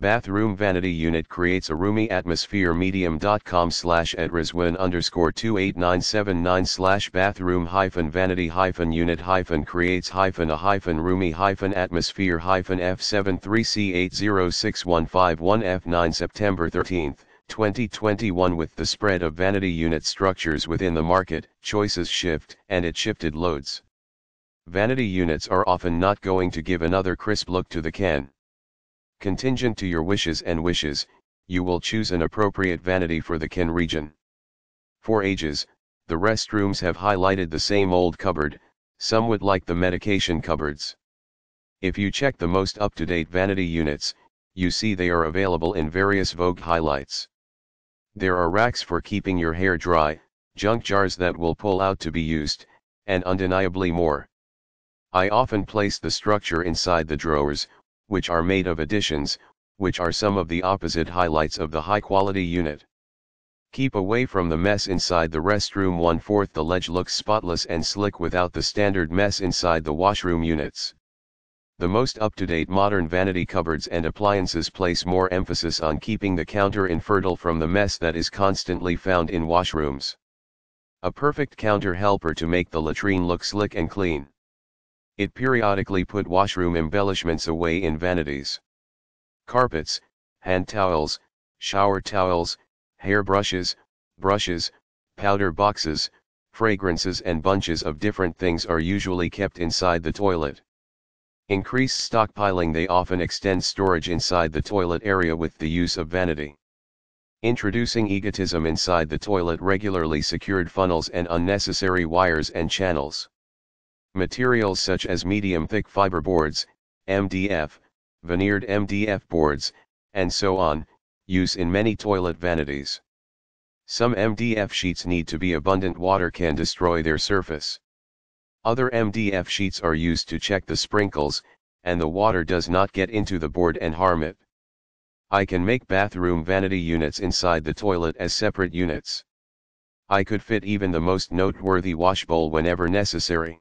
Bathroom vanity unit creates a roomy atmosphere medium.com slash edriswin underscore 28979 slash bathroom hyphen vanity hyphen unit hyphen creates hyphen a hyphen roomy hyphen atmosphere hyphen F73C806151 F9 September 13, 2021 with the spread of vanity unit structures within the market, choices shift, and it shifted loads. Vanity units are often not going to give another crisp look to the can. Contingent to your wishes and wishes, you will choose an appropriate vanity for the kin region. For ages, the restrooms have highlighted the same old cupboard, somewhat like the medication cupboards. If you check the most up-to-date vanity units, you see they are available in various Vogue highlights. There are racks for keeping your hair dry, junk jars that will pull out to be used, and undeniably more. I often place the structure inside the drawers, which are made of additions, which are some of the opposite highlights of the high-quality unit. Keep away from the mess inside the restroom one-fourth the ledge looks spotless and slick without the standard mess inside the washroom units. The most up-to-date modern vanity cupboards and appliances place more emphasis on keeping the counter infertile from the mess that is constantly found in washrooms. A perfect counter helper to make the latrine look slick and clean. It periodically put washroom embellishments away in vanities. Carpets, hand towels, shower towels, hair brushes, brushes, powder boxes, fragrances and bunches of different things are usually kept inside the toilet. Increase stockpiling They often extend storage inside the toilet area with the use of vanity. Introducing egotism inside the toilet regularly secured funnels and unnecessary wires and channels. Materials such as medium thick fiber boards, MDF, veneered MDF boards, and so on, use in many toilet vanities. Some MDF sheets need to be abundant water can destroy their surface. Other MDF sheets are used to check the sprinkles, and the water does not get into the board and harm it. I can make bathroom vanity units inside the toilet as separate units. I could fit even the most noteworthy washbowl whenever necessary.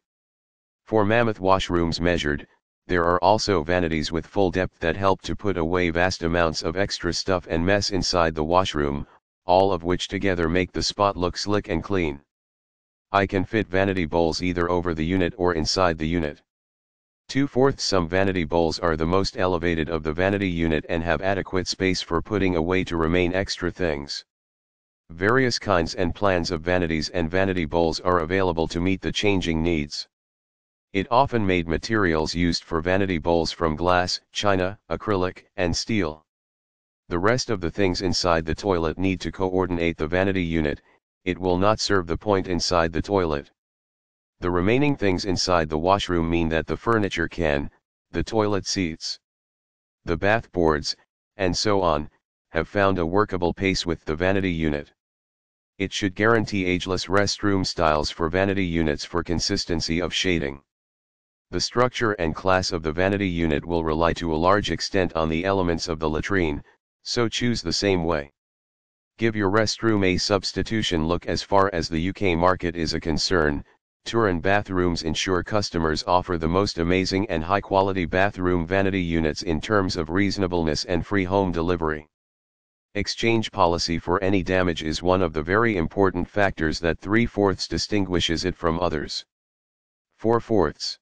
For mammoth washrooms measured, there are also vanities with full depth that help to put away vast amounts of extra stuff and mess inside the washroom, all of which together make the spot look slick and clean. I can fit vanity bowls either over the unit or inside the unit. Two-fourths some vanity bowls are the most elevated of the vanity unit and have adequate space for putting away to remain extra things. Various kinds and plans of vanities and vanity bowls are available to meet the changing needs. It often made materials used for vanity bowls from glass, china, acrylic, and steel. The rest of the things inside the toilet need to coordinate the vanity unit, it will not serve the point inside the toilet. The remaining things inside the washroom mean that the furniture can, the toilet seats, the bath boards, and so on, have found a workable pace with the vanity unit. It should guarantee ageless restroom styles for vanity units for consistency of shading. The structure and class of the vanity unit will rely to a large extent on the elements of the latrine, so choose the same way. Give your restroom a substitution look as far as the UK market is a concern, Turin bathrooms ensure customers offer the most amazing and high quality bathroom vanity units in terms of reasonableness and free home delivery. Exchange policy for any damage is one of the very important factors that three fourths distinguishes it from others. Four fourths.